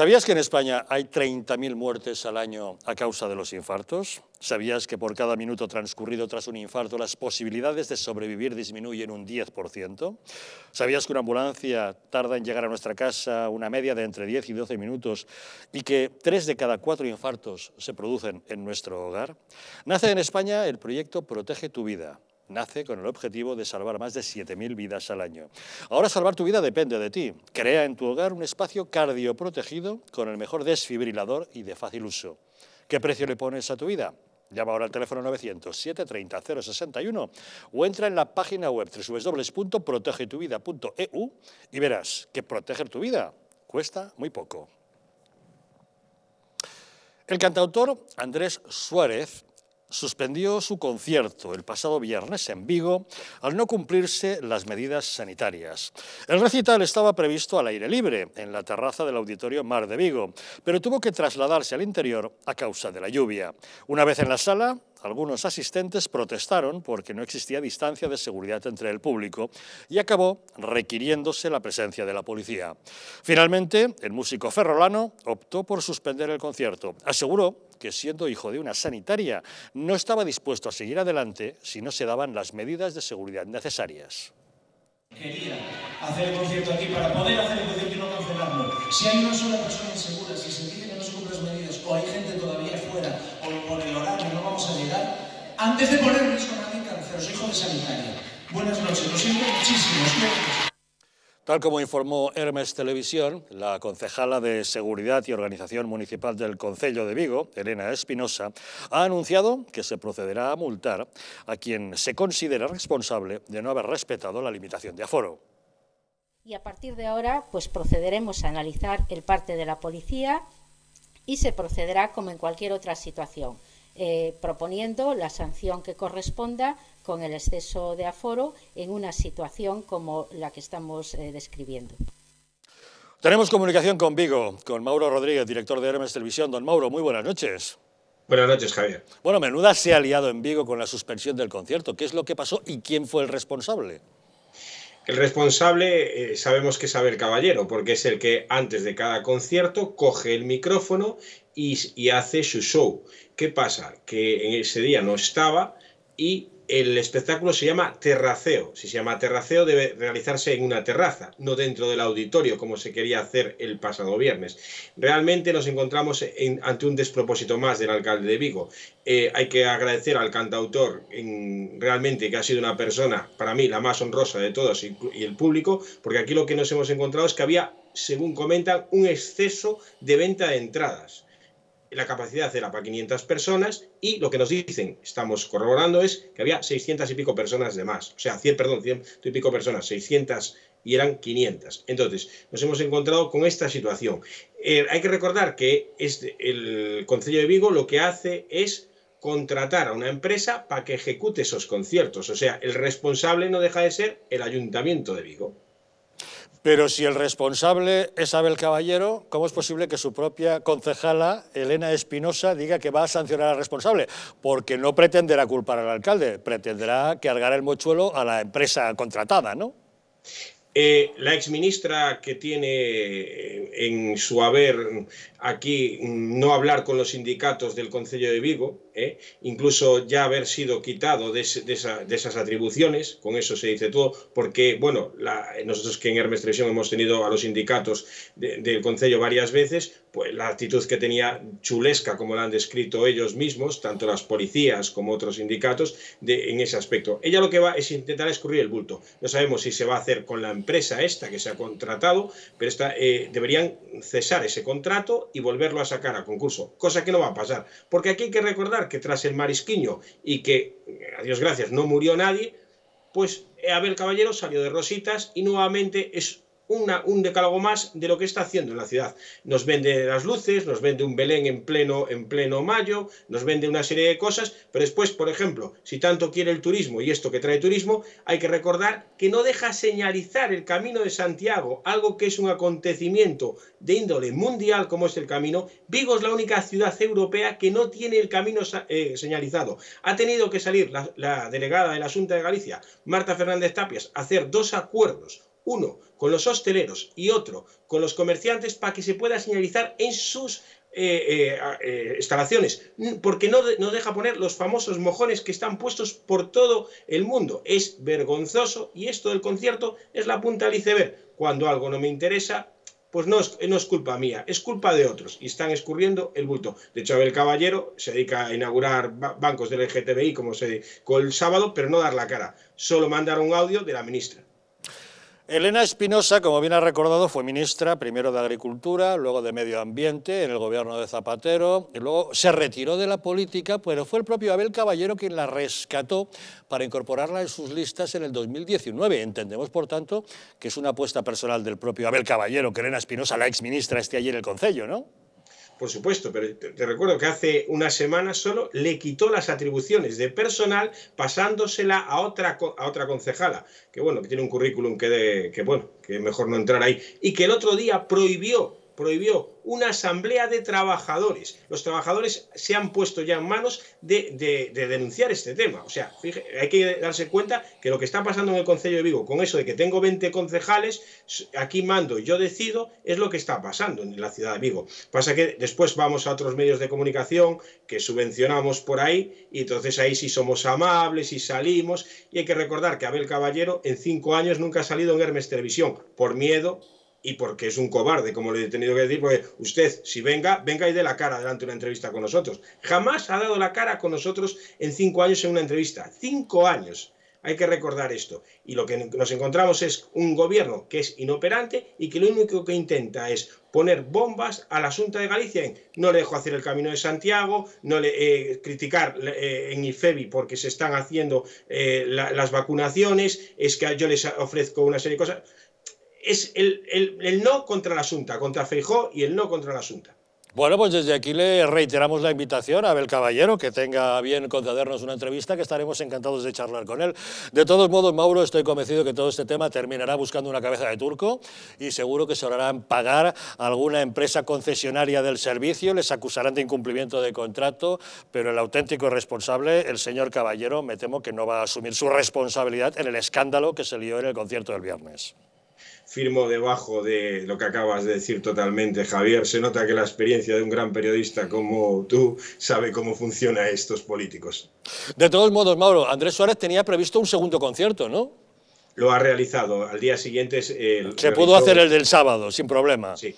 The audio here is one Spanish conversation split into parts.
¿Sabías que en España hay 30.000 muertes al año a causa de los infartos? ¿Sabías que por cada minuto transcurrido tras un infarto las posibilidades de sobrevivir disminuyen un 10%? ¿Sabías que una ambulancia tarda en llegar a nuestra casa una media de entre 10 y 12 minutos y que 3 de cada 4 infartos se producen en nuestro hogar? Nace en España el proyecto Protege tu vida nace con el objetivo de salvar más de 7.000 vidas al año. Ahora salvar tu vida depende de ti. Crea en tu hogar un espacio cardioprotegido con el mejor desfibrilador y de fácil uso. ¿Qué precio le pones a tu vida? Llama ahora al teléfono 900-730-061 o entra en la página web www.protegetuvida.eu y verás que proteger tu vida cuesta muy poco. El cantautor Andrés Suárez suspendió su concierto el pasado viernes en Vigo al no cumplirse las medidas sanitarias. El recital estaba previsto al aire libre, en la terraza del Auditorio Mar de Vigo, pero tuvo que trasladarse al interior a causa de la lluvia. Una vez en la sala, algunos asistentes protestaron porque no existía distancia de seguridad entre el público y acabó requiriéndose la presencia de la policía. Finalmente, el músico ferrolano optó por suspender el concierto. Aseguró que siendo hijo de una sanitaria no estaba dispuesto a seguir adelante si no se daban las medidas de seguridad necesarias. Quería hacer el concierto aquí para poder hacer el concierto y no cancelarlo. Si hay una sola persona insegura, si se dice que no se cumplen las medidas o hay gente todavía afuera, o por el horario no vamos a llegar, antes de ponernos con alguien cáncer, soy hijo de sanitaria. Buenas noches, lo siento muchísimo. Tal como informó Hermes Televisión, la concejala de Seguridad y Organización Municipal del Concello de Vigo, Elena Espinosa, ha anunciado que se procederá a multar a quien se considera responsable de no haber respetado la limitación de aforo. Y a partir de ahora, pues procederemos a analizar el parte de la policía y se procederá como en cualquier otra situación, eh, proponiendo la sanción que corresponda con el exceso de aforo en una situación como la que estamos eh, describiendo. Tenemos comunicación con Vigo, con Mauro Rodríguez, director de Hermes Televisión. Don Mauro, muy buenas noches. Buenas noches, Javier. Bueno, menuda se ha liado en Vigo con la suspensión del concierto. ¿Qué es lo que pasó y quién fue el responsable? El responsable eh, sabemos que es Abel Caballero, porque es el que antes de cada concierto coge el micrófono y, y hace su show. ¿Qué pasa? Que en ese día no estaba y el espectáculo se llama terraceo. Si se llama terraceo, debe realizarse en una terraza, no dentro del auditorio, como se quería hacer el pasado viernes. Realmente nos encontramos ante un despropósito más del alcalde de Vigo. Eh, hay que agradecer al cantautor, realmente, que ha sido una persona, para mí, la más honrosa de todos y, y el público, porque aquí lo que nos hemos encontrado es que había, según comentan, un exceso de venta de entradas la capacidad era para 500 personas y lo que nos dicen, estamos corroborando, es que había 600 y pico personas de más. O sea, 100, perdón, 100 y pico personas, 600 y eran 500. Entonces, nos hemos encontrado con esta situación. Eh, hay que recordar que el Consejo de Vigo lo que hace es contratar a una empresa para que ejecute esos conciertos. O sea, el responsable no deja de ser el Ayuntamiento de Vigo. Pero si el responsable es Abel Caballero, ¿cómo es posible que su propia concejala, Elena Espinosa, diga que va a sancionar al responsable? Porque no pretenderá culpar al alcalde, pretenderá cargar el mochuelo a la empresa contratada, ¿no? Eh, la exministra que tiene eh, en su haber aquí mm, no hablar con los sindicatos del Consejo de Vigo, ¿eh? incluso ya haber sido quitado de, esas atribuciones, con eso se dice todo, porque, bueno, nosotros que en Hermes hemos tenido a los sindicatos del Consejo varias veces, pues la actitud que tenía chulesca, como la han descrito ellos mismos, tanto las policías como otros sindicatos, en ese aspecto. Ella lo que va es intentar escurrir el bulto. No sabemos si se va a hacer con la empresa esta que se ha contratado, pero esta, eh, deberían cesar ese contrato y volverlo a sacar a concurso, cosa que no va a pasar, porque aquí hay que recordar que tras el marisquiño y que, eh, a Dios gracias, no murió nadie, pues eh, Abel Caballero salió de Rositas y nuevamente es un decálogo más de lo que está haciendo en la ciudad. Nos vende las luces, nos vende un Belén en pleno, en pleno mayo, nos vende una serie de cosas, pero después, por ejemplo, si tanto quiere el turismo y esto que trae turismo, hay que recordar que no deja señalizar el Camino de Santiago, algo que es un acontecimiento de índole mundial como es el camino. Vigo es la única ciudad europea que no tiene el camino eh, señalizado. Ha tenido que salir la, delegada de la Junta de Galicia, Marta Fernández Tapias, a hacer dos acuerdos uno con los hosteleros y otro con los comerciantes para que se pueda señalizar en sus eh, eh, eh, instalaciones, mm, porque no, no deja poner los famosos mojones que están puestos por todo el mundo. Es vergonzoso y esto del concierto es la punta al iceberg. Cuando algo no me interesa, pues no es, es, culpa mía, es culpa de otros y están escurriendo el bulto. De hecho, el Caballero se dedica a inaugurar bancos del LGTBI como se con el sábado, pero no dar la cara. Solo mandar un audio de la ministra. Elena Espinosa, como bien ha recordado, fue ministra primero de Agricultura, luego de Medio Ambiente en el gobierno de Zapatero, y luego se retiró de la política, pero fue el propio Abel Caballero quien la rescató para incorporarla en sus listas en el 2019. Entendemos, por tanto, que es una apuesta personal del propio Abel Caballero, que Elena Espinosa, la exministra, esté allí en el Concello, ¿no? por supuesto, pero te, recuerdo que hace una semana solo le quitó las atribuciones de personal pasándosela a otra, a otra concejala, que bueno, que tiene un currículum que, de, bueno, que mejor no entrar ahí, y que el otro día prohibió prohibió una asamblea de trabajadores. Los trabajadores se han puesto ya en manos de, denunciar este tema. O sea, hay que darse cuenta que lo que está pasando en el Concejo de Vigo, con eso de que tengo 20 concejales, aquí mando, y yo decido, es lo que está pasando en la ciudad de Vigo. Pasa que después vamos a otros medios de comunicación que subvencionamos por ahí y entonces ahí sí somos amables y salimos. Y hay que recordar que Abel Caballero en cinco años nunca ha salido en Hermes Televisión por miedo y porque es un cobarde, como le he tenido que decir, porque usted, si venga, venga y dé la cara delante de una entrevista con nosotros. Jamás ha dado la cara con nosotros en cinco años en una entrevista. Cinco años. Hay que recordar esto. Y lo que nos encontramos es un gobierno que es inoperante y que lo único que intenta es poner bombas a la de Galicia. no le dejo hacer el Camino de Santiago, no le eh, criticar eh, en IFEBI porque se están haciendo eh, las vacunaciones, es que yo les ofrezco una serie de cosas es el, no contra la Junta, contra Feijóo y el no contra la Junta. Bueno, pues desde aquí le reiteramos la invitación a Abel Caballero, que tenga bien concedernos una entrevista, que estaremos encantados de charlar con él. De todos modos, Mauro, estoy convencido que todo este tema terminará buscando una cabeza de turco y seguro que se lo harán pagar a alguna empresa concesionaria del servicio, les acusarán de incumplimiento de contrato, pero el auténtico responsable, el señor Caballero, me temo que no va a asumir su responsabilidad en el escándalo que se lió en el concierto del viernes firmo debajo de lo que acabas de decir totalmente, Javier. Se nota que la experiencia de un gran periodista como tú sabe cómo funcionan estos políticos. De todos modos, Mauro, Andrés Suárez tenía previsto un segundo concierto, ¿no? Lo ha realizado. Al día siguiente... el. se pudo hacer el del sábado, sin problema. Sí.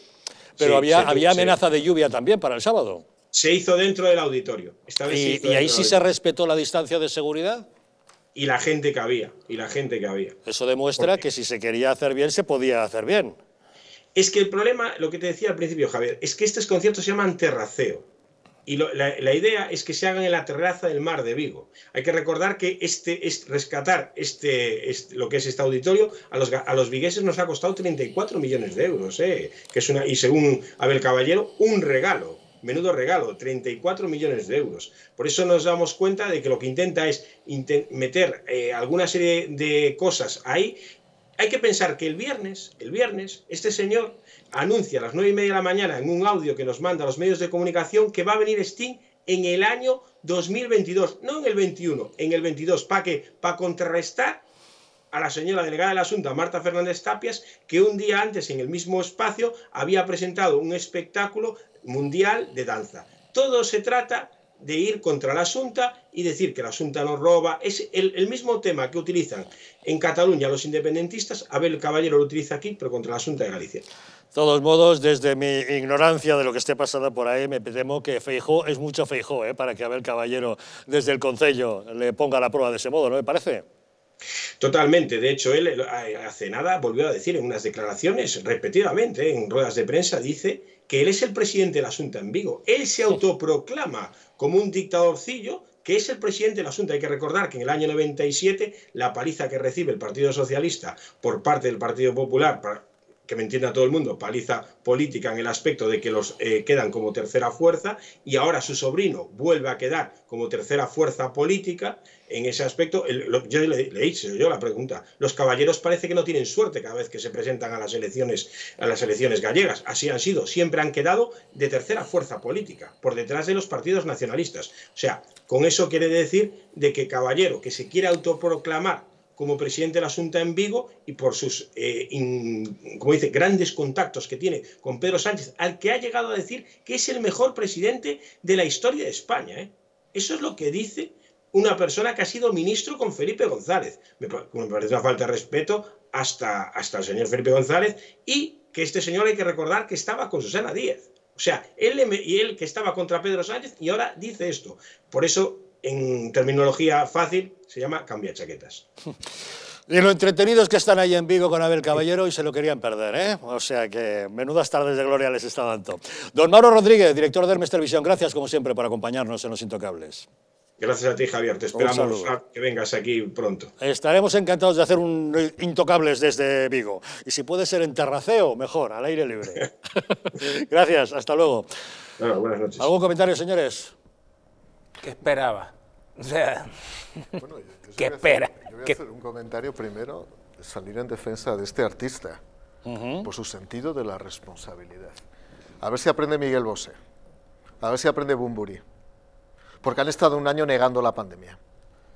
Pero había, había amenaza de lluvia también para el sábado. Se hizo dentro del auditorio. ¿Y, ahí sí se respetó la distancia de seguridad? y la gente que había, y la gente que había. Eso demuestra que si se quería hacer bien, se podía hacer bien. Es que el problema, lo que te decía al principio, Javier, es que estos conciertos se llaman terraceo. Y la, idea es que se hagan en la terraza del mar de Vigo. Hay que recordar que este, es rescatar este, lo que es este auditorio a los, a vigueses nos ha costado 34 millones de euros, eh, que es una, y según Abel Caballero, un regalo menudo regalo, 34 millones de euros. Por eso nos damos cuenta de que lo que intenta es meter eh, alguna serie de cosas ahí. Hay que pensar que el viernes, el viernes, este señor anuncia a las 9 y media de la mañana en un audio que nos manda los medios de comunicación que va a venir Steam en el año 2022, no en el 21, en el 22. ¿Para qué? Para contrarrestar a la señora delegada del asunto, Marta Fernández Tapias, que un día antes en el mismo espacio había presentado un espectáculo mundial de danza. Todo se trata de ir contra la Asunta y decir que la Asunta nos roba. Es el, mismo tema que utilizan en Cataluña los independentistas. Abel Caballero lo utiliza aquí, pero contra la Asunta de Galicia. todos modos, desde mi ignorancia de lo que esté pasando por ahí, me temo que Feijó es mucho Feijó, ¿eh? para que Abel Caballero desde el Concello le ponga la prueba de ese modo, ¿no me parece? Totalmente, de hecho él eh, hace nada volvió a decir en unas declaraciones repetidamente, en ruedas de prensa, dice que él es el presidente de la en Vigo. Él se autoproclama como un dictadorcillo que es el presidente de la Hay que recordar que en el año 97 la paliza que recibe el Partido Socialista por parte del Partido Popular, para que me entienda todo el mundo, paliza política en el aspecto de que los eh, quedan como tercera fuerza y ahora su sobrino vuelve a quedar como tercera fuerza política en ese aspecto, yo le, le, hice yo la pregunta. Los caballeros parece que no tienen suerte cada vez que se presentan a las elecciones, a las elecciones gallegas. Así han sido. Siempre han quedado de tercera fuerza política, por detrás de los partidos nacionalistas. O sea, con eso quiere decir de que Caballero, que se quiere autoproclamar como presidente de la Junta en Vigo y por sus, eh, como dice, grandes contactos que tiene con Pedro Sánchez, al que ha llegado a decir que es el mejor presidente de la historia de España. ¿eh? Eso es lo que dice una persona que ha sido ministro con Felipe González. Me, parece una falta de respeto hasta, hasta el señor Felipe González y que este señor hay que recordar que estaba con Susana Díez. O sea, él y él que estaba contra Pedro Sánchez y ahora dice esto. Por eso, en terminología fácil, se llama cambia chaquetas. Y lo entretenidos que están ahí en vivo con Abel Caballero y se lo querían perder, ¿eh? O sea que menudas tardes de gloria les está dando. Don Mauro Rodríguez, director de Hermes Televisión, gracias como siempre por acompañarnos en Los Intocables. Gracias a ti, Javier. Te esperamos que vengas aquí pronto. Estaremos encantados de hacer un Intocables desde Vigo. Y si puede ser en terraceo, mejor, al aire libre. Gracias, hasta luego. buenas noches. ¿Algún comentario, señores? ¿Qué esperaba? O sea, ¿qué espera? yo voy a hacer un comentario primero, salir en defensa de este artista, por su sentido de la responsabilidad. A ver si aprende Miguel Bosé, a ver si aprende Bumburi porque han estado un año negando la pandemia.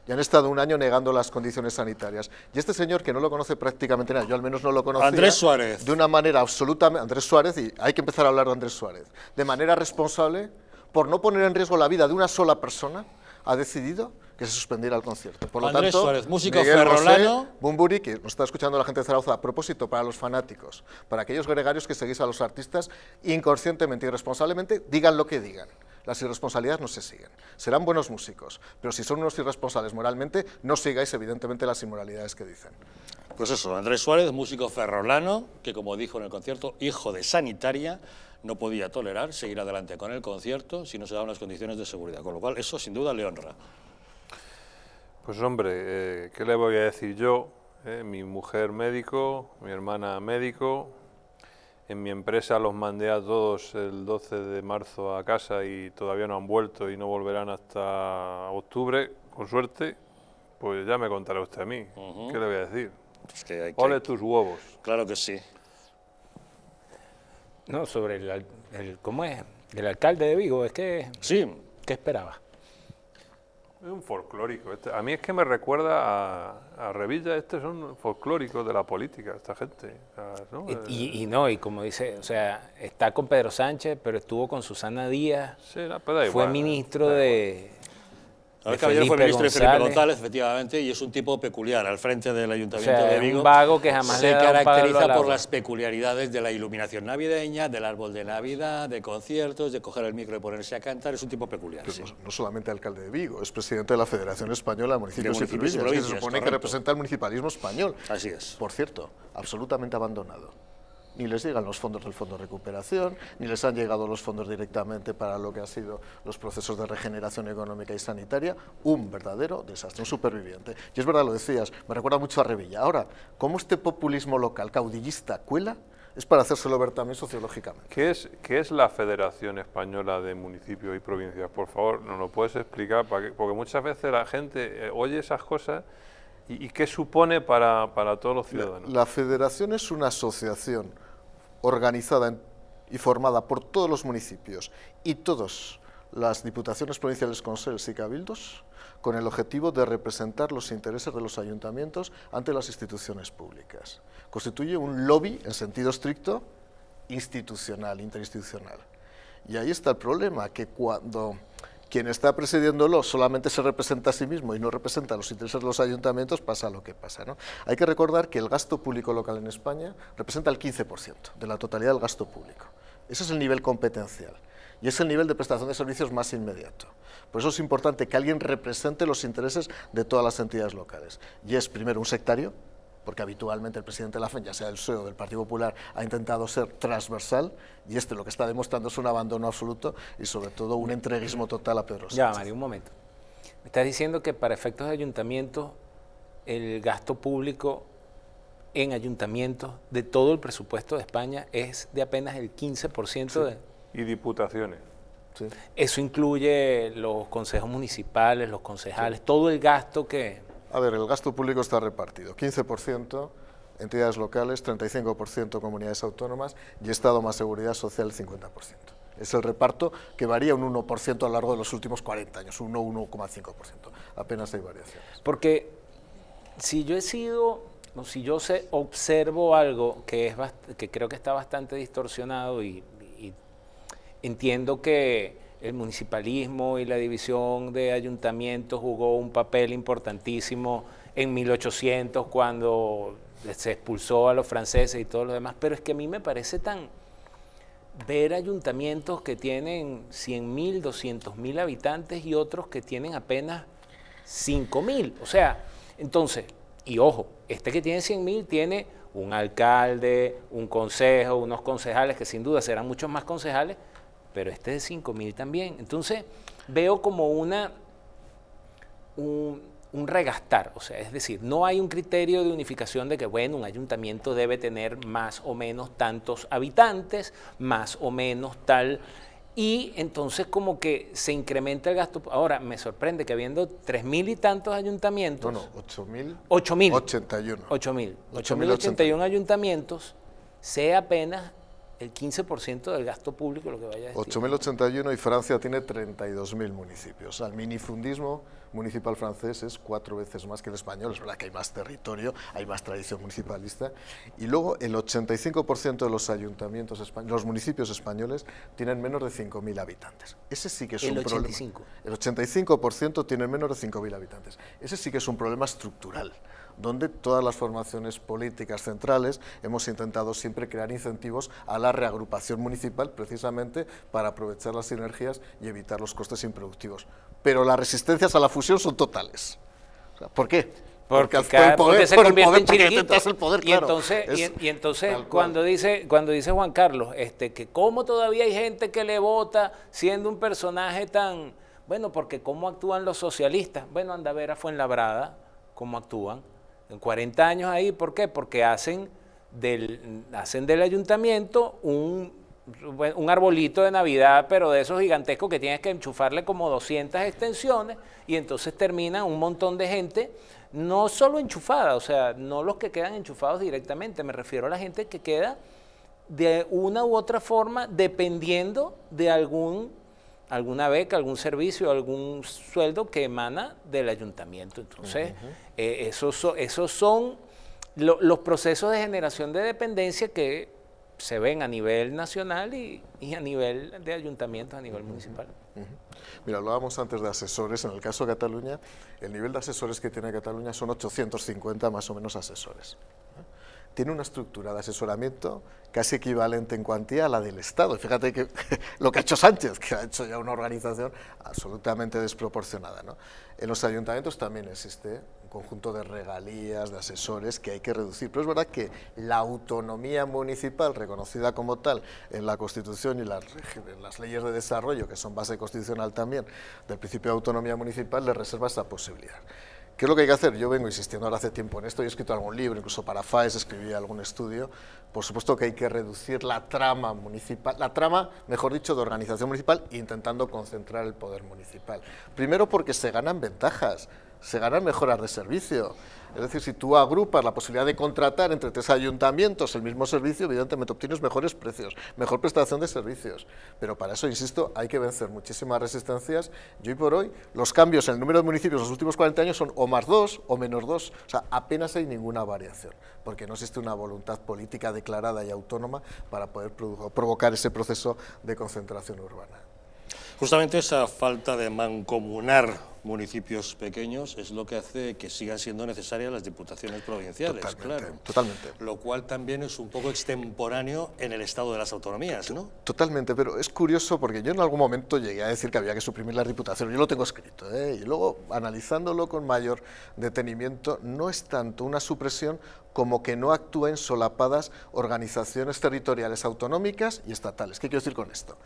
Y han estado un año negando las condiciones sanitarias. Y este señor, que no lo conoce prácticamente nada, yo al menos no lo conozco. Andrés Suárez. De una manera absoluta... Andrés Suárez, y hay que empezar a hablar de Andrés Suárez. De manera responsable, por no poner en riesgo la vida de una sola persona, ha decidido que se suspendiera el concierto. Por lo Andrés Suárez, músico ferrolano. Bumburi, que nos está escuchando la gente de Zaragoza, a propósito, para los fanáticos, para aquellos gregarios que seguís a los artistas, inconscientemente y irresponsablemente... digan lo que digan las irresponsabilidades no se siguen. Serán buenos músicos, pero si son unos irresponsables moralmente, no sigáis evidentemente las inmoralidades que dicen. Pues eso, Andrés Suárez, músico ferrolano, que como dijo en el concierto, hijo de sanitaria, no podía tolerar seguir adelante con el concierto si no se daban las condiciones de seguridad, con lo cual eso sin duda le honra. Pues hombre, eh, ¿qué le voy a decir yo? Eh? mi mujer médico, mi hermana médico. En mi empresa los mandé a todos el 12 de marzo a casa y todavía no han vuelto y no volverán hasta octubre, con suerte. Pues ya me contará usted a mí. ¿Qué le voy a decir? Ole tus huevos. Claro que sí. No, sobre el, ¿cómo es? El alcalde de Vigo, es que... Sí. ¿Qué esperaba? Es un folclórico. Este. A mí es que me recuerda a, Revilla, este son folclóricos de la política, esta gente. Eh, y, no, y como dice, o sea, está con Pedro Sánchez, pero estuvo con Susana Díaz. fue ministro de, el Caballero fue ministro de Felipe González, efectivamente, y es un tipo peculiar al frente del Ayuntamiento de Vigo. Un vago que jamás se caracteriza por las peculiaridades de la iluminación navideña, del árbol de Navidad, de conciertos, de coger el micro y ponerse a cantar. Es un tipo peculiar. Pues no, solamente alcalde de Vigo, es presidente de la Federación Española de Municipios, y Provincias, que se supone que representa el municipalismo español. Así es. Por cierto, absolutamente abandonado ni les llegan los fondos del Fondo de Recuperación, ni les han llegado los fondos directamente para lo que han sido los procesos de regeneración económica y sanitaria, un verdadero desastre, un superviviente. Y es verdad, lo decías, me recuerda mucho a Revilla. Ahora, ¿cómo este populismo local caudillista cuela? Es para hacérselo ver también sociológicamente. ¿Qué es, qué es la Federación Española de Municipios y Provincias? Por favor, nos lo puedes explicar, porque muchas veces la gente eh, oye esas cosas y, qué supone para, todos los ciudadanos. la Federación es una asociación organizada y formada por todos los municipios y todas las diputaciones provinciales, consejos y cabildos, con el objetivo de representar los intereses de los ayuntamientos ante las instituciones públicas. Constituye un lobby, en sentido estricto, institucional, interinstitucional. Y ahí está el problema, que cuando quien está presidiéndolo solamente se representa a sí mismo y no representa los intereses de los ayuntamientos, pasa lo que pasa. Hay que recordar que el gasto público local en España representa el 15% de la totalidad del gasto público. Ese es el nivel competencial y es el nivel de prestación de servicios más inmediato. Por eso es importante que alguien represente los intereses de todas las entidades locales. Y es primero un sectario, porque habitualmente el presidente de la FEN, ya sea del el e o del Partido Popular, ha intentado ser transversal y este lo que está demostrando es un abandono absoluto y sobre todo un entreguismo total a Pedro Sánchez. Ya, Mario, un momento. Me estás diciendo que para efectos de ayuntamiento el gasto público en ayuntamientos de todo el presupuesto de España es de apenas el 15% de... Y diputaciones. Eso incluye los consejos municipales, los concejales, todo el gasto que a ver, el gasto público está repartido. 15% entidades locales, 35% comunidades autónomas y Estado más seguridad social 50%. Es el reparto que varía un 1% a lo largo de los últimos 40 años, un 1,5%. Apenas hay variaciones. Porque si yo he sido, si yo observo algo que, es que creo que está bastante distorsionado y entiendo que el municipalismo y la división de ayuntamientos jugó un papel importantísimo en 1800 cuando se expulsó a los franceses y todos los demás, pero es que a mí me parece tan ver ayuntamientos que tienen 100.000, 200.000 habitantes y otros que tienen apenas 5.000. O sea, entonces, y ojo, este que tiene 100.000 tiene un alcalde, un consejo, unos concejales, que sin duda serán muchos más concejales, pero este es de 5.000 también. Entonces veo como una, un, regastar, o sea, es decir, no hay un criterio de unificación de que, bueno, un ayuntamiento debe tener más o menos tantos habitantes, más o menos tal... Y entonces como que se incrementa el gasto. Ahora, me sorprende que habiendo tres mil y tantos ayuntamientos... No, no, ocho mil... Ocho mil. mil. mil ayuntamientos, sea apenas el 15% del gasto público lo que vaya a 8.081 y Francia tiene 32.000 municipios. El minifundismo municipal francés es cuatro veces más que el español. Es verdad que hay más territorio, hay más tradición municipalista. Y luego el 85% de los ayuntamientos españoles, los municipios españoles, tienen menos de 5.000 habitantes. Ese sí que es el un problema. El 85% tiene menos de 5.000 habitantes. Ese sí que es un problema estructural donde todas las formaciones políticas centrales hemos intentado siempre crear incentivos a la reagrupación municipal precisamente para aprovechar las sinergias y evitar los costes improductivos. Pero las resistencias a la fusión son totales. ¿Por qué? Porque, porque el poder, el poder, en y entonces, y, entonces cuando, dice, cuando dice Juan Carlos este, que cómo todavía hay gente que le vota siendo un personaje tan... Bueno, porque cómo actúan los socialistas. Bueno, Andavera fue en Labrada, cómo actúan en 40 años ahí. ¿Por qué? Porque hacen del, hacen del ayuntamiento un, un arbolito de Navidad, pero de esos gigantescos que tienes que enchufarle como 200 extensiones y entonces termina un montón de gente, no solo enchufada, o sea, no los que quedan enchufados directamente, me refiero a la gente que queda de una u otra forma dependiendo de algún alguna beca, algún servicio, algún sueldo que emana del ayuntamiento. Entonces, eh, esos, son, los procesos de generación de dependencia que se ven a nivel nacional y, a nivel de ayuntamientos, a nivel municipal. Mira, hablábamos antes de asesores. En el caso de Cataluña, el nivel de asesores que tiene Cataluña son 850 más o menos asesores tiene una estructura de asesoramiento casi equivalente en cuantía a la del Estado. Fíjate que, lo que ha hecho Sánchez, que ha hecho ya una organización absolutamente desproporcionada. ¿no? En los ayuntamientos también existe un conjunto de regalías, de asesores que hay que reducir, pero es verdad que la autonomía municipal, reconocida como tal en la Constitución y en las leyes de desarrollo, que son base constitucional también, del principio de autonomía municipal, le reserva esa posibilidad. ¿Qué es lo que hay que hacer? Yo vengo insistiendo ahora hace tiempo en esto, yo he escrito algún libro, incluso para FAES escribí algún estudio. Por supuesto que hay que reducir la trama municipal, la trama, mejor dicho, de organización municipal, intentando concentrar el poder municipal. Primero porque se ganan ventajas se ganan mejoras de servicio. Es decir, si tú agrupas la posibilidad de contratar entre tres ayuntamientos el mismo servicio, evidentemente obtienes mejores precios, mejor prestación de servicios. Pero para eso, insisto, hay que vencer muchísimas resistencias. Y hoy por hoy, los cambios en el número de municipios en los últimos 40 años son o más dos o menos dos. O sea, apenas hay ninguna variación, porque no existe una voluntad política declarada y autónoma para poder provocar ese proceso de concentración urbana. Justamente esa falta de mancomunar municipios pequeños es lo que hace que sigan siendo necesarias las diputaciones provinciales, claro. Totalmente. Lo cual también es un poco extemporáneo en el estado de las autonomías, ¿no? Totalmente, pero es curioso porque yo en algún momento llegué a decir que había que suprimir las diputaciones, yo lo tengo escrito, ¿eh? y luego analizándolo con mayor detenimiento, no es tanto una supresión como que no actúen solapadas organizaciones territoriales autonómicas y estatales. ¿Qué quiero decir con esto?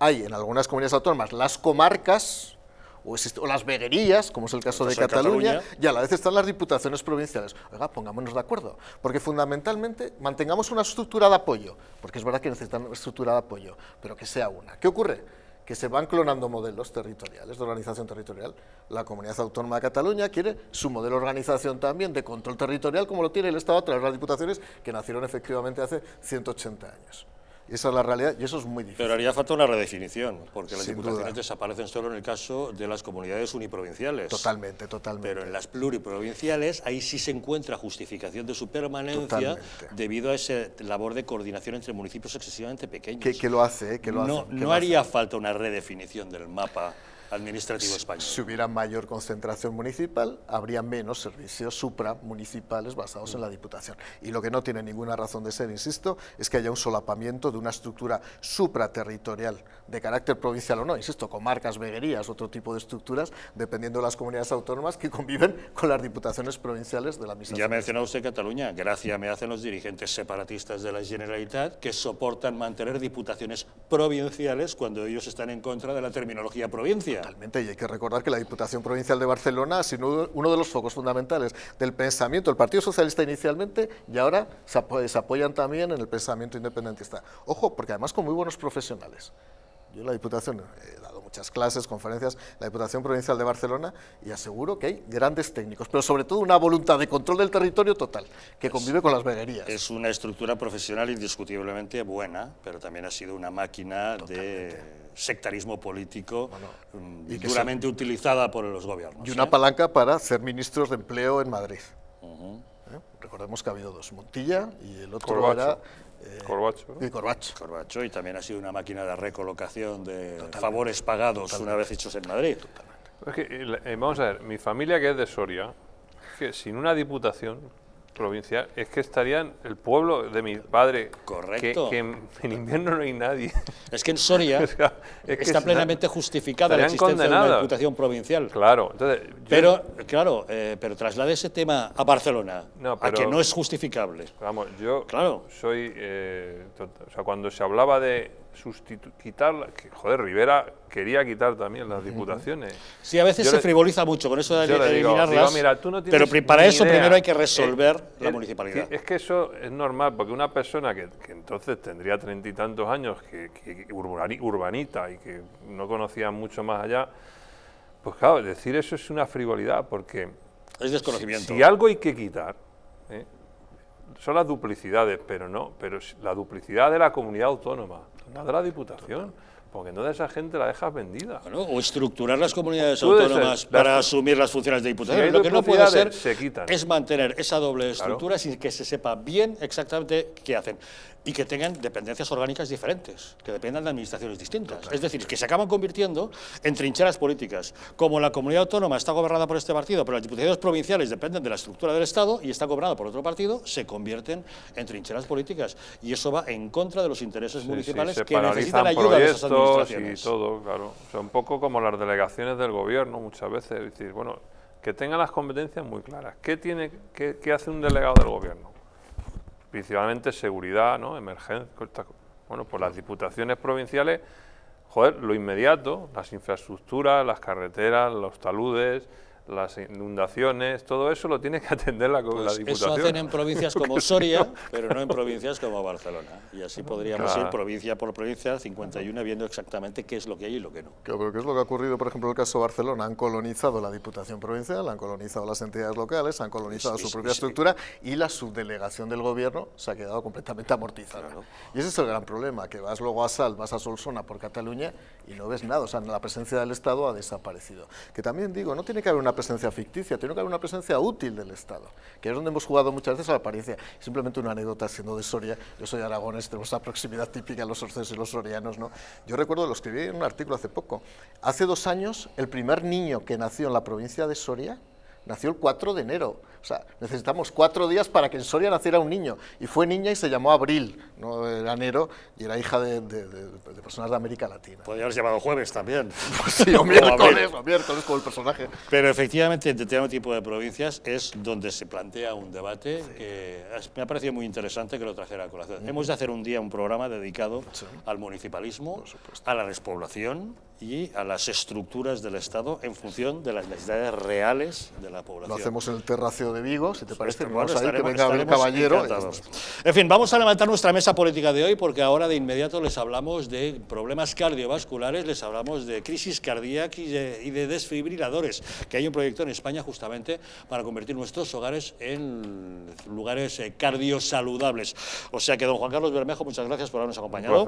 hay en algunas comunidades autónomas las comarcas, o, este, las veguerías, como es el caso, pues de, Cataluña, y a la vez están las diputaciones provinciales. Oiga, pongámonos de acuerdo, porque fundamentalmente mantengamos una estructura de apoyo, porque es verdad que necesitan una estructura de apoyo, pero que sea una. ¿Qué ocurre? que se van clonando modelos territoriales de organización territorial. La Comunidad Autónoma de Cataluña quiere su modelo de organización también de control territorial como lo tiene el Estado a través de las diputaciones que nacieron efectivamente hace 180 años. Esa es la realidad y eso es muy difícil. Pero haría falta una redefinición, porque las diputaciones desaparecen solo en el caso de las comunidades uniprovinciales. Totalmente, totalmente. Pero en las pluriprovinciales ahí sí se encuentra justificación de su permanencia debido a esa labor de coordinación entre municipios excesivamente pequeños. Que, lo hace, eh, que lo no, hace. no haría falta una redefinición del mapa administrativo español. Si hubiera mayor concentración municipal, habría menos servicios supramunicipales basados en la Diputación. Y lo que no tiene ninguna razón de ser, insisto, es que haya un solapamiento de una estructura supraterritorial de carácter provincial o no, insisto, comarcas, veguerías, otro tipo de estructuras, dependiendo de las comunidades autónomas que conviven con las diputaciones provinciales de la misma. Ya mencionó usted Cataluña, Gracias me hacen los dirigentes separatistas de la Generalitat que soportan mantener diputaciones provinciales cuando ellos están en contra de la terminología provincia. Totalmente, y hay que recordar que la Diputación Provincial de Barcelona ha sido uno de los focos fundamentales del pensamiento. El Partido Socialista inicialmente y ahora se, apoyan, también en el pensamiento independentista. Ojo, porque además con muy buenos profesionales. Yo en la Diputación eh, he dado muchas clases, conferencias, la Diputación Provincial de Barcelona y aseguro que hay grandes técnicos, pero sobre todo una voluntad de control del territorio total, que convive con las veguerías. Es una estructura profesional indiscutiblemente buena, pero también ha sido una máquina de sectarismo político mm, y duramente utilizada por los gobiernos. Y ¿eh? una palanca para ser ministros de empleo en Madrid. ¿Eh? Recordemos que ha habido dos, Montilla y el otro era... Eh, Corbacho. Y Corbacho. Corbacho, y también ha sido una máquina de recolocación de favores pagados una vez hechos en Madrid. vamos a ver, mi familia que es de Soria, que sin una diputación, provincial, es que estarían el pueblo de mi padre. Correcto. Que, en, invierno no hay nadie. Es que en Soria está plenamente justificada la existencia de una diputación provincial. Claro. Entonces, Pero, claro, eh, pero traslade ese tema a Barcelona, a que no es justificable. Vamos, yo soy... Eh, o sea, cuando se hablaba de quitar, que, joder, Rivera quería quitar también las diputaciones. Sí, a veces se frivoliza mucho con eso de eliminarlas, pero para eso primero hay que resolver eh, la eh, municipalidad. Es que eso es normal, porque una persona que, entonces tendría treinta y tantos años, que, urbanita y que no conocía mucho más allá, pues claro, decir eso es una frivolidad, porque... Es desconocimiento. Si, algo hay que quitar... ¿eh? Son las duplicidades, pero no, pero la duplicidad de la comunidad autónoma, no de la Diputación. Porque entonces esa gente la dejas vendida. o estructurar las comunidades autónomas para asumir las funciones de diputación. lo que no puede ser es mantener esa doble estructura sin que se sepa bien exactamente qué hacen y que tengan dependencias orgánicas diferentes, que dependan de administraciones distintas. Es decir, que se acaban convirtiendo en trincheras políticas. Como la comunidad autónoma está gobernada por este partido, pero las diputaciones provinciales dependen de la estructura del Estado y está gobernada por otro partido, se convierten en trincheras políticas. Y eso va en contra de los intereses municipales que necesitan ayuda de esas administraciones. Y todo, claro. O un poco como las delegaciones del gobierno muchas veces. Es decir, bueno, que tengan las competencias muy claras. ¿Qué, tiene, qué hace un delegado del gobierno? principalmente seguridad, ¿no? Emergencia, bueno, pues las diputaciones provinciales, joder, lo inmediato, las infraestructuras, las carreteras, los taludes, las inundaciones, todo eso lo tiene que atender la, la pues Diputación. Eso hacen en provincias como Soria, pero no en provincias como Barcelona. Y así podríamos ir provincia por provincia, 51, viendo exactamente qué es lo que hay y lo que no. Creo pero ¿qué es lo que ha ocurrido, por ejemplo, en el caso de Barcelona? Han colonizado la Diputación Provincial, han colonizado las entidades locales, han colonizado su propia estructura y la subdelegación del gobierno se ha quedado completamente amortizada. Y ese es el gran problema, que vas luego a Sal, vas a Solsona por Cataluña y no ves nada, o sea, la presencia del Estado ha desaparecido. Que también digo, no tiene que haber una presencia ficticia, tiene que haber una presencia útil del Estado, que es donde hemos jugado muchas veces a la apariencia. Simplemente una anécdota, siendo de Soria, yo soy aragones, tenemos la proximidad típica a los orceses y los sorianos, ¿no? Yo recuerdo, lo escribí en un artículo hace poco, hace dos años, el primer niño que nació en la provincia de Soria, Nació el 4 de enero. O sea, necesitamos cuatro días para que en Soria naciera un niño. Y fue niña y se llamó Abril, no era enero, y era hija de, personas de América Latina. Podría haberse llamado jueves también. sí, o miércoles, o miércoles como el personaje. Pero efectivamente, en determinado tipo de provincias es donde se plantea un debate que me ha parecido muy interesante que lo trajera a colación. Hemos de hacer un día un programa dedicado al municipalismo, a la despoblación, y a las estructuras del Estado en función de las necesidades reales de la población. Lo hacemos en el terracio de Vigo, si te parece, bueno, ahí, que venga a caballero. En fin, vamos a levantar nuestra mesa política de hoy porque ahora de inmediato les hablamos de problemas cardiovasculares, les hablamos de crisis cardíaca y de, desfibriladores, que hay un proyecto en España justamente para convertir nuestros hogares en lugares eh, cardiosaludables. O sea que, don Juan Carlos Bermejo, muchas gracias por habernos acompañado.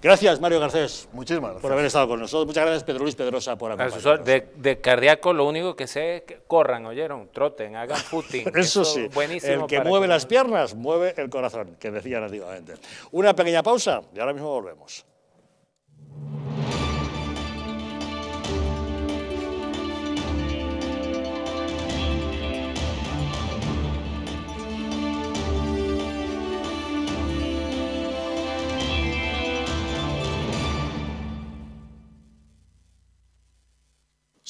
Gracias, Mario Garcés. Muchísimas gracias. Por haber estado con nosotros. Muchas gracias, Pedro Luis Pedrosa, por acompañarnos. De, de cardíaco, lo único que sé es que corran, ¿oyeron? Troten, hagan footing. Eso, sí. el que mueve las piernas, mueve el corazón, que decían antiguamente. Una pequeña pausa y ahora mismo volvemos.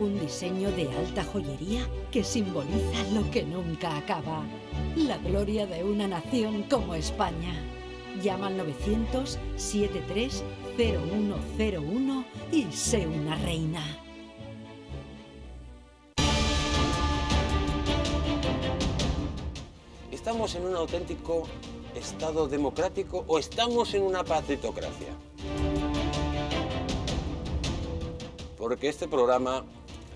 Un diseño de alta joyería que simboliza lo que nunca acaba. La gloria de una nación como España. Llama al 900-730101 y sé una reina. ¿Estamos en un auténtico Estado democrático o estamos en una patritocracia? Porque este programa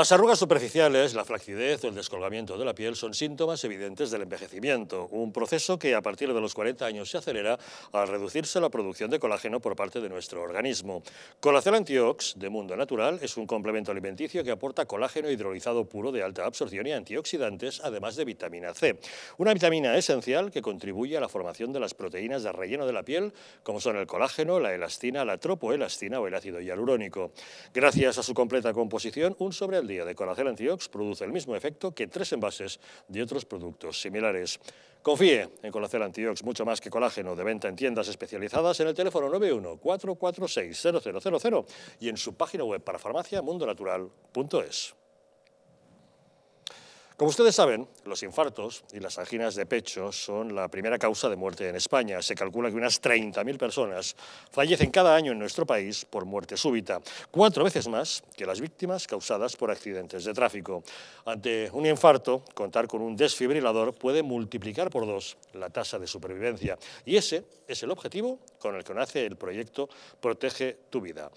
Las arrugas superficiales, la flacidez o el descolgamiento de la piel son síntomas evidentes del envejecimiento, un proceso que a partir de los 40 años se acelera al reducirse la producción de colágeno por parte de nuestro organismo. Colacel Antiox, de Mundo Natural, es un complemento alimenticio que aporta colágeno hidrolizado puro de alta absorción y antioxidantes, además de vitamina C. Una vitamina esencial que contribuye a la formación de las proteínas de relleno de la piel, como son el colágeno, la elastina, la tropoelastina o el ácido hialurónico. Gracias a su completa composición, un sobre el de Colacel Antiox produce el mismo efecto que tres envases de otros productos similares. Confíe en Colacel Antiox, mucho más que colágeno de venta en tiendas especializadas en el teléfono 91446000 y en su página web para farmacia mundonatural.es. Como ustedes saben, los infartos y las anginas de pecho son la primera causa de muerte en España. Se calcula que unas 30.000 personas fallecen cada año en nuestro país por muerte súbita, cuatro veces más que las víctimas causadas por accidentes de tráfico. Ante un infarto, contar con un desfibrilador puede multiplicar por dos la tasa de supervivencia. Y ese es el objetivo con el que nace el proyecto Protege tu vida.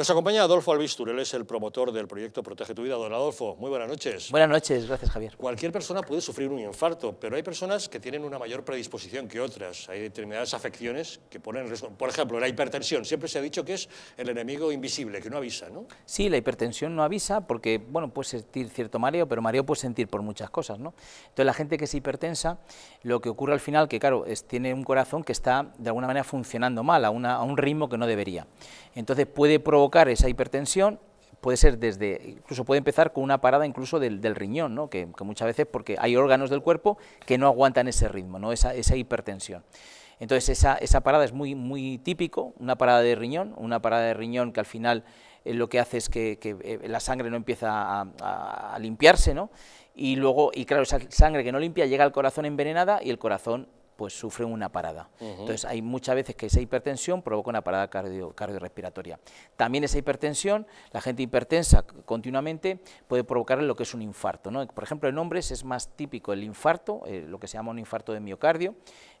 Nos acompaña Adolfo Albistur, él es el promotor del proyecto Protege tu vida. Don Adolfo, muy buenas noches. Buenas noches, gracias Javier. Cualquier persona puede sufrir un infarto, pero hay personas que tienen una mayor predisposición que otras. Hay determinadas afecciones que ponen riesgo. Por ejemplo, la hipertensión. Siempre se ha dicho que es el enemigo invisible, que no avisa, ¿no? Sí, la hipertensión no avisa porque, bueno, puedes sentir cierto mareo, pero mareo puedes sentir por muchas cosas, ¿no? Entonces, la gente que es hipertensa, lo que ocurre al final, que claro, es, tiene un corazón que está de alguna manera funcionando mal, a, a un ritmo que no debería. Entonces, puede provocar esa hipertensión puede ser desde, incluso puede empezar con una parada incluso del, riñón, que, muchas veces porque hay órganos del cuerpo que no aguantan ese ritmo, ¿no? esa, esa hipertensión. Entonces esa, esa, parada es muy, muy típico, una parada de riñón, una parada de riñón que al final eh, lo que hace es que, eh, la sangre no empieza a, limpiarse, ¿no? y luego, y claro, esa sangre que no limpia llega al corazón envenenada y el corazón pues sufren una parada. Entonces hay muchas veces que esa hipertensión provoca una parada cardiorrespiratoria. También esa hipertensión, la gente hipertensa continuamente puede provocar lo que es un infarto. Por ejemplo, en hombres es más típico el infarto, eh, lo que se llama un infarto de miocardio,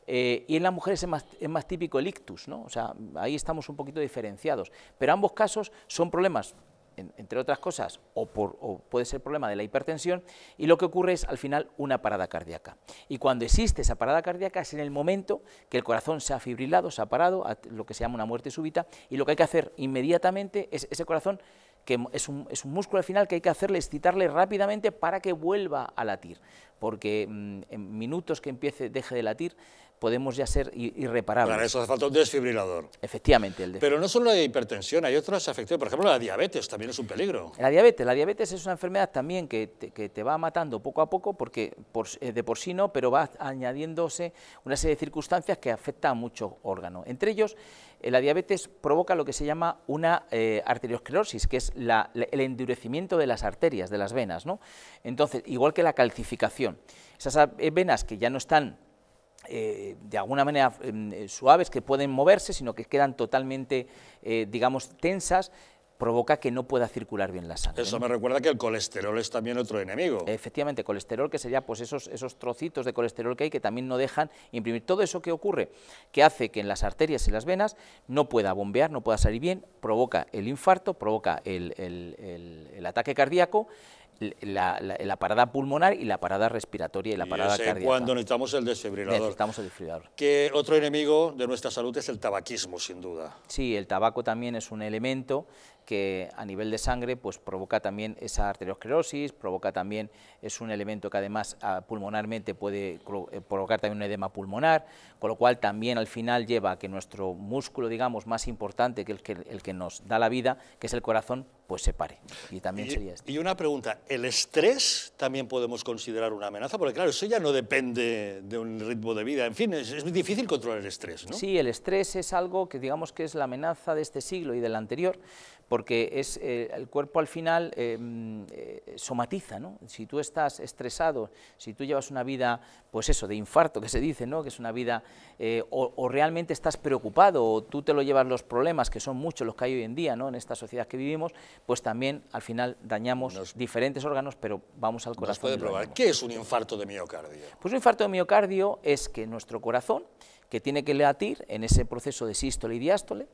eh, y en las mujeres es más, es más típico el ictus, ¿no? o sea, ahí estamos un poquito diferenciados. Pero ambos casos son problemas entre otras cosas, o, puede ser problema de la hipertensión, y lo que ocurre es al final una parada cardíaca. Y cuando existe esa parada cardíaca es en el momento que el corazón se ha fibrilado, se ha parado, a lo que se llama una muerte súbita, y lo que hay que hacer inmediatamente es ese corazón que es un, músculo al final que hay que hacerle, excitarle rápidamente para que vuelva a latir, porque mm, en minutos que empiece, deje de latir, podemos ya ser irreparables. Claro, eso hace falta un desfibrilador. Efectivamente. El Pero no solo la hipertensión, hay otras afecciones, por ejemplo la diabetes también es un peligro. La diabetes, la diabetes es una enfermedad también que te, va matando poco a poco, porque eh, de por sí no, pero va añadiéndose una serie de circunstancias que afectan a muchos órganos. Entre ellos, eh, la diabetes provoca lo que se llama una eh, arteriosclerosis, que es el endurecimiento de las arterias, de las venas, ¿no? Entonces, igual que la calcificación. Esas venas que ya no están eh, de alguna manera em, eh, suaves que pueden moverse, sino que quedan totalmente, eh, digamos, tensas, provoca que no pueda circular bien la sangre. Eso me recuerda que el colesterol es también otro enemigo. Efectivamente, colesterol que sería pues esos, esos trocitos de colesterol que hay que también no dejan imprimir. Todo eso que ocurre, que hace que en las arterias y las venas no pueda bombear, no pueda salir bien, provoca el infarto, provoca el ataque cardíaco, la, parada pulmonar y la parada respiratoria y la parada cardíaca. cuando necesitamos el desfibrilador. Necesitamos el desfibrilador. Que otro enemigo de nuestra salud es el tabaquismo, sin duda. Sí, el tabaco también es un elemento que a nivel de sangre pues provoca también esa arteriosclerosis, provoca también, es un elemento que además ah, pulmonarmente puede eh, provocar también un edema pulmonar, con lo cual también al final lleva a que nuestro músculo, digamos, más importante que el que, el que nos da la vida, que es el corazón, pues se pare. Y también sería esto. Y una pregunta, ¿el estrés también podemos considerar una amenaza? Porque claro, eso ya no depende de un ritmo de vida. En fin, es, es difícil controlar el estrés, ¿no? Sí, el estrés es algo que digamos que es la amenaza de este siglo y del anterior, porque es, eh, el cuerpo al final em, eh, somatiza, ¿no? Si tú estás estresado, si tú llevas una vida, pues eso, de infarto, que se dice, ¿no? Que es una vida, eh, o, realmente estás preocupado, o tú te lo llevas los problemas, que son muchos los que hay hoy en día, ¿no? En esta sociedad que vivimos, pues también al final dañamos diferentes órganos, pero vamos al corazón. probar. ¿Qué es un infarto de miocardio? Pues un infarto de miocardio es que nuestro corazón, que tiene que latir en ese proceso de sístole y diástole,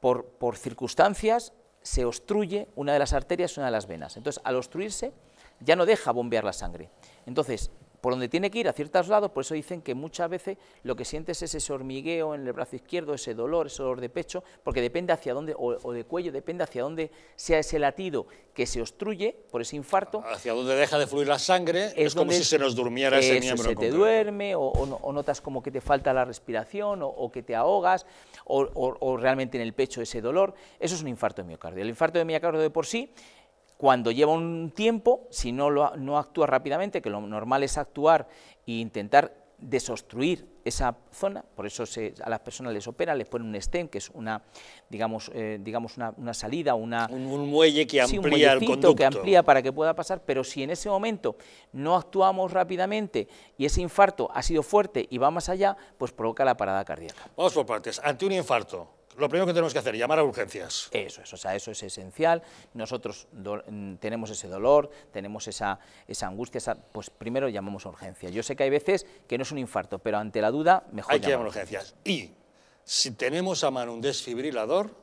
por, circunstancias se obstruye una de las arterias y una de las venas. Entonces, al obstruirse, ya no deja bombear la sangre. Entonces, por donde tiene que ir, a ciertos lados, por eso dicen que muchas veces lo que sientes es ese hormigueo en el brazo izquierdo, ese dolor, ese dolor de pecho, porque depende hacia dónde, o, de cuello, depende hacia dónde sea ese latido que se obstruye por ese infarto. Hacia dónde deja de fluir la sangre, es, como si se nos durmiera ese miembro. Se te duerme, o, o, notas como que te falta la respiración, o, que te ahogas, o, realmente en el pecho ese dolor. Eso es un infarto de miocardio. El infarto de miocardio de por sí cuando lleva un tiempo, si no, no actúa rápidamente, que lo normal es actuar e intentar desostruir esa zona, por eso a las personas les operan, les ponen un stem, que es una, digamos, eh, digamos una, salida, una, un, muelle que amplía el conducto. que amplía para que pueda pasar, pero si en ese momento no actuamos rápidamente y ese infarto ha sido fuerte y va más allá, pues provoca la parada cardíaca. Vamos por partes. Ante un infarto, lo primero que tenemos que hacer, es llamar a urgencias. Eso es, o sea, eso es esencial. Nosotros mm, tenemos ese dolor, tenemos esa, esa angustia, pues primero llamamos a urgencias. Yo sé que hay veces que no es un infarto, pero ante la duda, mejor Hay que llamar a urgencias. Y si tenemos a mano un desfibrilador,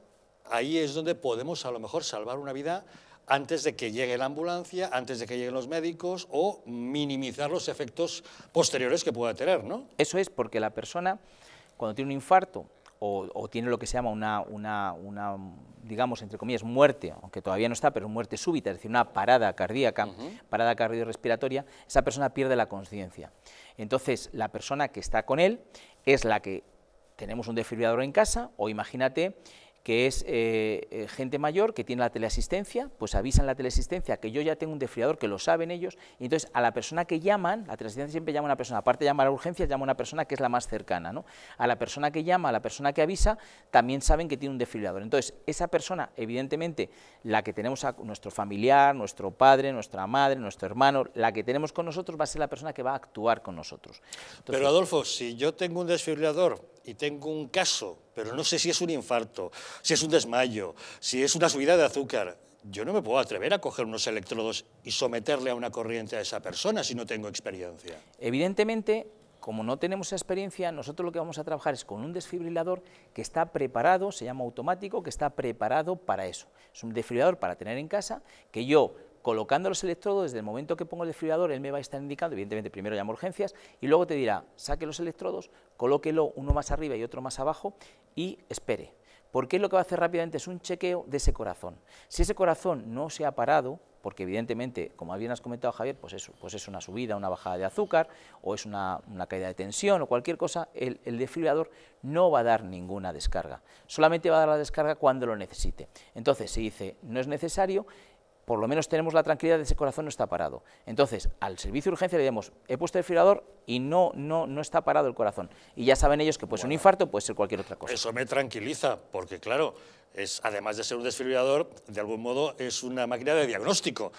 ahí es donde podemos a lo mejor salvar una vida antes de que llegue la ambulancia, antes de que lleguen los médicos o minimizar los efectos posteriores que pueda tener, ¿no? Eso es porque la persona cuando tiene un infarto o, tiene lo que se llama una, digamos, entre comillas, muerte, aunque todavía no está, pero muerte súbita, es decir, una parada cardíaca, parada cardiorrespiratoria, esa persona pierde la conciencia. Entonces, la persona que está con él es la que tenemos un desfibrilador en casa, o imagínate que es eh, eh, gente mayor que tiene la teleasistencia, pues avisan la teleasistencia que yo ya tengo un desfriador, que lo saben ellos, y entonces a la persona que llaman, la teleasistencia siempre llama a una persona, aparte de llamar a urgencia, llama a una persona que es la más cercana, ¿no? A la persona que llama, a la persona que avisa, también saben que tiene un desfriador. Entonces, esa persona, evidentemente, la que tenemos a nuestro familiar, nuestro padre, nuestra madre, nuestro hermano, la que tenemos con nosotros va a ser la persona que va a actuar con nosotros. Pero Adolfo, si yo tengo un desfibrilador y tengo un caso, pero no sé si es un infarto, si es un desmayo, si es una subida de azúcar, yo no me puedo atrever a coger unos electrodos y someterle a una corriente a esa persona si no tengo experiencia. Evidentemente, como no tenemos experiencia, nosotros lo que vamos a trabajar es con un desfibrilador que está preparado, se llama automático, que está preparado para eso. Es un desfibrilador para tener en casa, que yo colocando los electrodos, desde el momento que pongo el desfibrilador, él me va a estar indicando, evidentemente primero llamo urgencias, y luego te dirá, saque los electrodos, colóquelo uno más arriba y otro más abajo, y espere. Porque lo que va a hacer rápidamente es un chequeo de ese corazón. Si ese corazón no se ha parado, porque evidentemente, como bien has comentado Javier, pues es, pues es una subida, una bajada de azúcar, o es una, caída de tensión, o cualquier cosa, el, el, no va a dar ninguna descarga, solamente va a dar la descarga cuando lo necesite. Entonces, si dice, no es necesario, por lo menos tenemos la tranquilidad de que ese corazón no está parado. Entonces, al servicio de urgencia le decimos, he puesto el desfibrilador y no, no, no está parado el corazón. Y ya saben ellos que puede ser un infarto, puede ser cualquier otra cosa. Eso me tranquiliza, porque claro, es, además de ser un desfibrilador, de algún modo es una máquina de diagnóstico,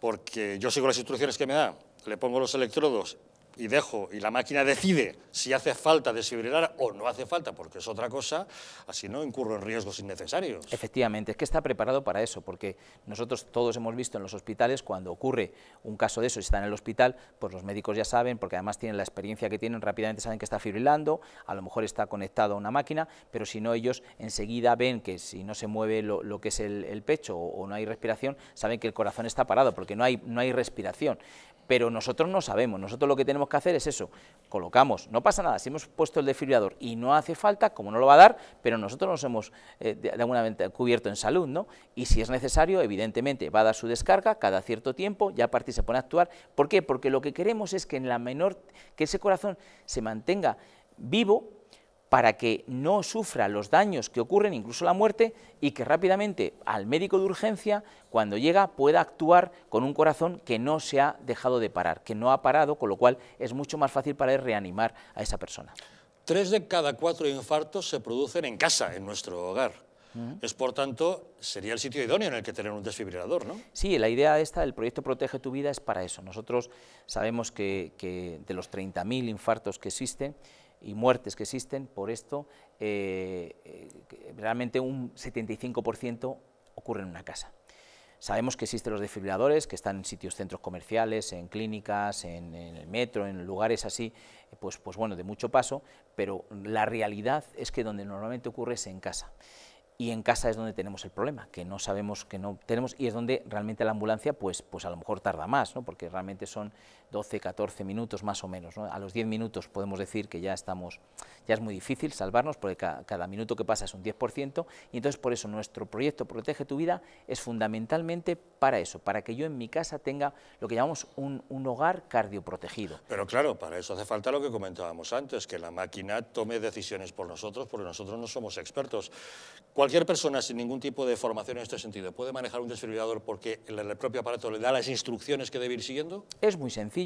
porque yo sigo las instrucciones que me da, le pongo los electrodos y dejo, y la máquina decide si hace falta desfibrilar o no hace falta, porque es otra cosa, así no incurro en riesgos innecesarios. Efectivamente, es que está preparado para eso, porque nosotros todos hemos visto en los hospitales, cuando ocurre un caso de eso si está en el hospital, pues los médicos ya saben, porque además tienen la experiencia que tienen, rápidamente saben que está fibrilando, a lo mejor está conectado a una máquina, pero si no ellos enseguida ven que si no se mueve lo, que es el, pecho o, no hay respiración, saben que el corazón está parado, porque no hay, no hay respiración pero nosotros no sabemos, nosotros lo que tenemos que hacer es eso, colocamos, no pasa nada, si hemos puesto el desfibrilador y no hace falta, como no lo va a dar, pero nosotros nos hemos eh, de alguna manera cubierto en salud, ¿no? Y si es necesario, evidentemente, va a dar su descarga cada cierto tiempo, ya a partir se pone a actuar, ¿por qué? Porque lo que queremos es que en la menor, que ese corazón se mantenga vivo, para que no sufra los daños que ocurren, incluso la muerte, y que rápidamente al médico de urgencia, cuando llega, pueda actuar con un corazón que no se ha dejado de parar, que no ha parado, con lo cual es mucho más fácil para él reanimar a esa persona. Tres de cada cuatro infartos se producen en casa, en nuestro hogar. Es, por tanto, sería el sitio idóneo en el que tener un desfibrilador, ¿no? Sí, la idea esta, del proyecto Protege tu Vida, es para eso. Nosotros sabemos que, que de los 30.000 infartos que existen, y muertes que existen por esto, eh, eh, realmente un 75% ocurre en una casa. Sabemos que existen los desfibriladores, que están en sitios, centros comerciales, en clínicas, en, el metro, en lugares así, eh, pues, pues bueno, de mucho paso, pero la realidad es que donde normalmente ocurre es en casa. Y en casa es donde tenemos el problema, que no sabemos, que no tenemos, y es donde realmente la ambulancia, pues, pues a lo mejor tarda más, porque realmente son, 12, 14 minutos más o menos. A los 10 minutos podemos decir que ya estamos, ya es muy difícil salvarnos porque cada minuto que pasa es un 10% y entonces por eso nuestro proyecto Protege tu Vida es fundamentalmente para eso, para que yo en mi casa tenga lo que llamamos un, hogar cardioprotegido. Pero claro, para eso hace falta lo que comentábamos antes, que la máquina tome decisiones por nosotros porque nosotros no somos expertos. Cualquier persona sin ningún tipo de formación en este sentido puede manejar un desfibrilador porque el propio aparato le da las instrucciones que debe ir siguiendo. Es muy sencillo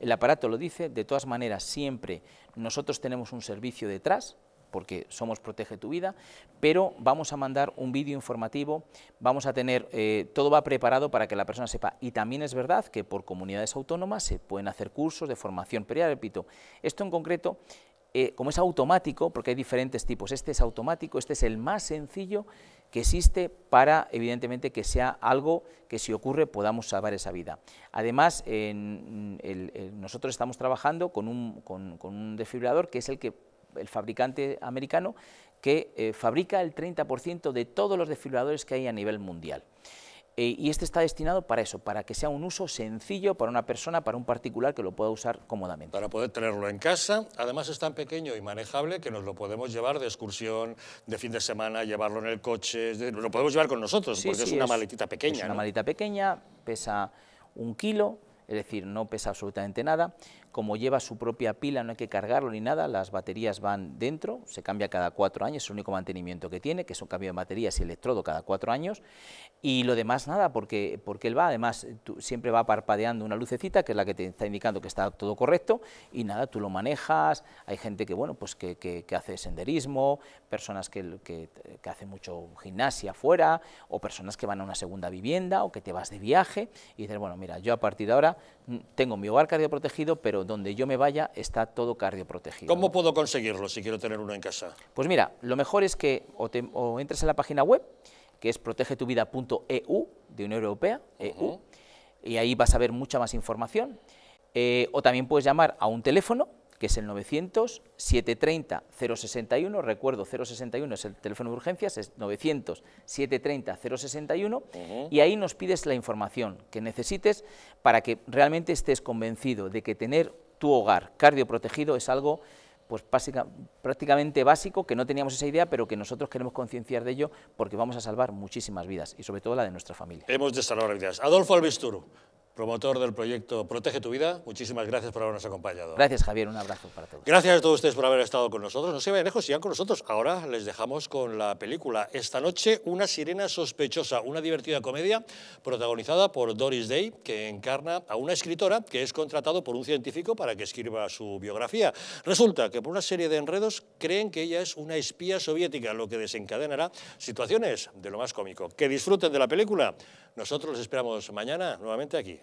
el aparato lo dice, de todas maneras siempre nosotros tenemos un servicio detrás, porque somos Protege tu Vida, pero vamos a mandar un vídeo informativo, vamos a tener, eh, todo va preparado para que la persona sepa. Y también es verdad que por comunidades autónomas se pueden hacer cursos de formación, pero ya repito, esto en concreto, eh, como es automático, porque hay diferentes tipos, este es automático, este es el más sencillo, que existe para, evidentemente, que sea algo que si ocurre podamos salvar esa vida. Además, nosotros estamos trabajando con un, con, que es el que el fabricante americano que eh, fabrica el 30% de todos los desfibriladores que hay a nivel mundial. Eh, y este está destinado para eso, para que sea un uso sencillo para una persona, para un particular que lo pueda usar cómodamente. Para poder tenerlo en casa, además es tan pequeño y manejable que nos lo podemos llevar de excursión, de fin de semana, llevarlo en el coche, lo podemos llevar con nosotros, porque es una maletita pequeña. Es una maletita pequeña, pesa un kilo, es decir, no pesa absolutamente nada como lleva su propia pila, no hay que cargarlo ni nada, las baterías van dentro, se cambia cada cuatro años, es el único mantenimiento que tiene, que es un cambio de baterías y electrodo cada cuatro años, y lo demás nada, porque, porque él va, además, siempre va parpadeando una lucecita, que es la que te está indicando que está todo correcto, y nada, tú lo manejas, hay gente que, bueno, pues que, hace senderismo, personas que, que, que hacen mucho gimnasia afuera, o personas que van a una segunda vivienda, o que te vas de viaje, y dices, bueno, mira, yo a partir de ahora mm, tengo mi hogar cardioprotegido, pero donde yo me vaya está todo cardioprotegido. ¿Cómo puedo conseguirlo si quiero tener uno en casa? Pues mira, lo mejor es que o, entres en la página web, que es protegetuvida.eu, de Unión Europea, e y ahí vas a ver mucha más información. Eh, o también puedes llamar a un teléfono, que es el 900 730 061, recuerdo 061 es el teléfono de urgencias, es 900 730 061 y ahí nos pides la información que necesites para que realmente estés convencido de que tener tu hogar cardioprotegido es algo pues básica, prácticamente básico, que no teníamos esa idea, pero que nosotros queremos concienciar de ello porque vamos a salvar muchísimas vidas y sobre todo la de nuestra familia. Hemos de salvar vidas. Adolfo Albisturu, promotor del proyecto Protege tu Vida. Muchísimas gracias por habernos acompañado. Gracias, Javier. Un abrazo para todos. Gracias a todos ustedes por haber estado con nosotros. No se vayan lejos, sigan con nosotros. Ahora les dejamos con la película Esta noche, una sirena sospechosa, una divertida comedia protagonizada por Doris Day, que encarna a una escritora que es contratado por un científico para que escriba su biografía. Resulta que por una serie de enredos creen que ella es una espía soviética, lo que desencadenará situaciones de lo más cómico. Que disfruten de la película. Nosotros los esperamos mañana nuevamente aquí